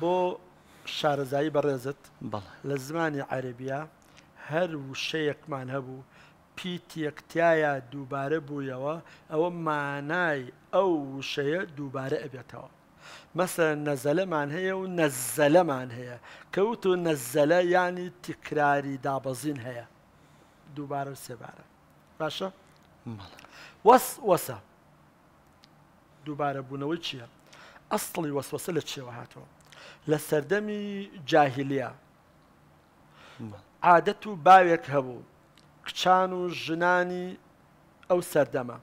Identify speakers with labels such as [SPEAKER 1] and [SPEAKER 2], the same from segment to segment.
[SPEAKER 1] بۆ شارەزایی بەڕێزت لە زمانی عەربیا هەر وشەیەکمان هەبوو پیتەکتایە دووبارە بوویەوە ئەوە مانای ئەو وشەیە دووبارە ئەبێتەوە. مەسە نەزەلەمان هەیە و نەزەلەمان هەیە کەوت و نەزەلە ینی تکراری دابەزین هەیە دووبارە سێبارە باشە وەس وەسە دووبارە بوونەوەی چییە؟ ئەستڵی وەسوەسە لە چێوە هاتەوە لە سەردەمی جاهلیە عادەت و باوێک هەبوو کچان و ژنانی ئەو سەردەمە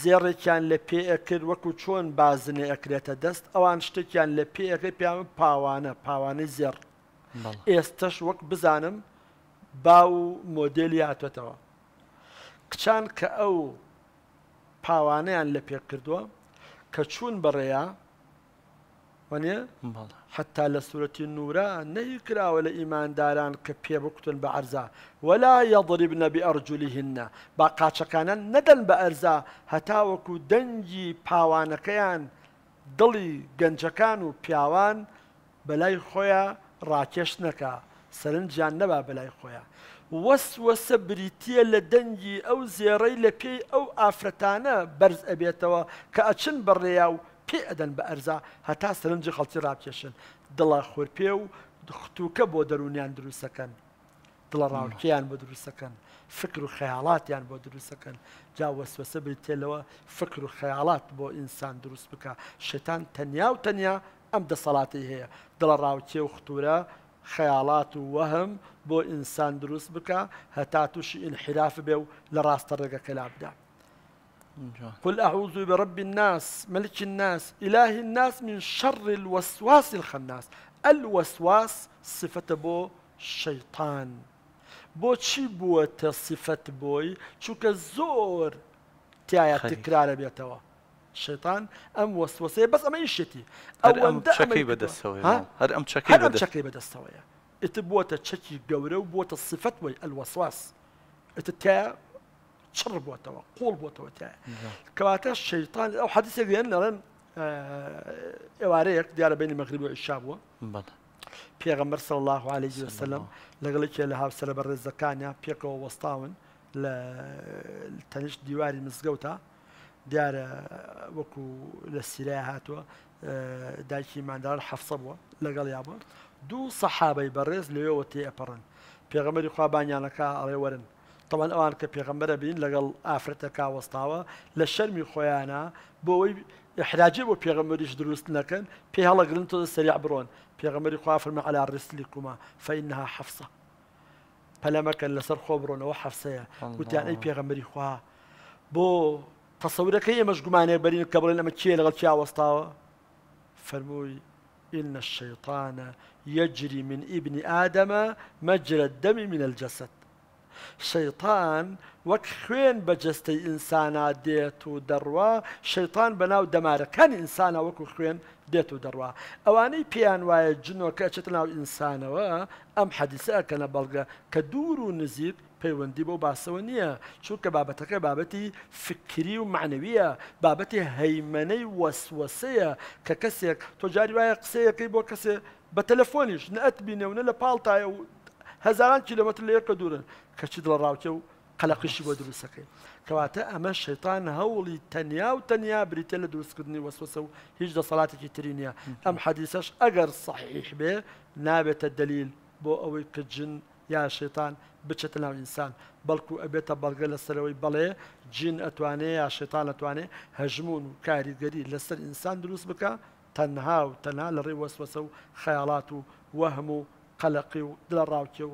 [SPEAKER 1] زێڕێکیان لە پێئەکرد وەکو چۆن بازنێ ئەکرێتە دەست ئەوان شتێکیان لە پێەکەی پیان پاوانە پاوانەی زێڕ ئێستش وەک بزانم با و مۆدلی هاتوێتەوە کچان کە ئەو پاوانەیان لە پێ کردووە کە چوون بەڕێە وانە حتا لە سوورەتی نورە نەیکراوە لە ئیمانداران کە پێ بکوتن بە ئەرزا وەلا یەضریب نەبی ئەرجلی هنە با قاچەکانە نەدەن بە ئەرزا هەتاوەکو دەنگی پاوانەکەیان دڵی گەنجەکان و پیاوان بەلای خۆیان ڕاکێش نەکە سەرنجیان نەبا بەلای خۆیان وەسوەسە بریتە لە دەنگی ئەو زێڕەی لە پێی ئەو ئافرەتانە بەرز ئەبێتەوە کە ئەچن بڕێیا و پێ ئەدەن بە ئەرزا هەتا سرنجی خەڵکی ڕاکێشن دڵە خورپێ و دختوکە بۆ دەرونیان دروستەکەن دڵە ڕاوکیان بۆ دروستەکەن فکر و خەیاڵاتیان بۆ دروستەکەن جاوەسوسە بریتێلەوە فکر و خەیاڵات بۆ ئینسان دروست بکە شتان تەنیا و تەنیا ئەم دەسەڵاتی هەیە دڵە ڕاوچێ و ختورە خەیاڵات و وەهم بۆ ئینسان دروست بکە هەتا تووشی ئینحراف بێ و لە ڕاستە ڕێگەکە لابدان قل أعوذ برب الناس ملك الناس إله الناس من شر الوسواس الخناس الوسواس صفة بو شيطان بو چی بوته صفت بوی چوک زور تیای تکرار بیتوا شیطان ام وسوسه بس اما این شتی هر ام چکی بده سویه هر ام تشكي بده هر ام تشكي بده سویه ات بوته چکی گوره و بوته صفت بوی الوسواس ات تیای چڕ وتوا قول وتوا تایە کەواتە نعم. شەیتان ئەو حەدیسە گوێن لەڵێن آه، اواريق دیارە بين المغرب و عیشا بووە الله عليه وسلم لەگەڵێکێ لە هاوسەرە بە ڕێزەکانە پێکەوە وەستاون لە تەنیشت دیواری مزگەوتە دیارە وەکو لە سیرای هاتووە آه، دایکی مادار حەفسە بووە لەگەڵ یابە دوو سەحابەی بەڕێز لەوێەوە تێ ئەپەڕن پێغەمەری خوابانیانەکە ئەڵێ طبعا ئەوان کە پێغەمبەرە بین لەگەڵ ئافرەتەکە وەستاوە لە شەرمی بو احراجي بو حراجی بۆ پێغەمەریش دروست نەکەن پێ برون بيغمر سریع بڕۆن على خوافرمە فانها حفصه فلا فەینها حەفسە پەلەمەکە لەسەر خۆ بڕۆنەوە حەفسەیە وتیان ئەی پێغەمەری خوا بۆ تەسەورەکەی ئێمەش گومانێ بەرین کە بڵێن ئەمە کێ لەگەڵ وسطاوا فەرمووی إن الشيطان يجري من ابن آدم مجرى الدم من الجسد شەیتان وەک خوێن بە جستەی ئینسانە دێت و دەڕوا شەیتان بەناو دەمارەکانی ئینسانە وەکو خوێن دێت و دەڕوا ئەوانەی پێیان وایە جنۆکە چێت ناو ئینسانەوە ئەم حەدیسە ئەکەنە بەڵگە کە دوور و نزیک پەیوەندی بۆ باسەوە نییە چونکە بابەتەکە بابەتی فکری و معنەویە بابەتی هەیمەەی وەسوەسەیە کە کەسێک تۆجاری وایە قسەیەەکەی بۆ کەسێک بە تەلەفۆنیش نەتبینەونە لە پاڵ تایە و هزاران كيلومتر ليك دورا كشد الراوكو خلق الشيء بدر كواتا أما الشيطان هولي تنيا وتنيا بريتل دروس كدني وسوسه هجدة كترينيا أم حديثش أجر صحيح به نابت الدليل بو أوي كجن يا شيطان بتشتنا الإنسان بلكو ابيتا بلغل السلوي بلاي جن أتواني يا شيطان أتواني هجمون كاري غري لسر إنسان دروس بك تنها وتنها لري وسوسه خيالاتو وهمو قەلقی و دلە ڕاوکێ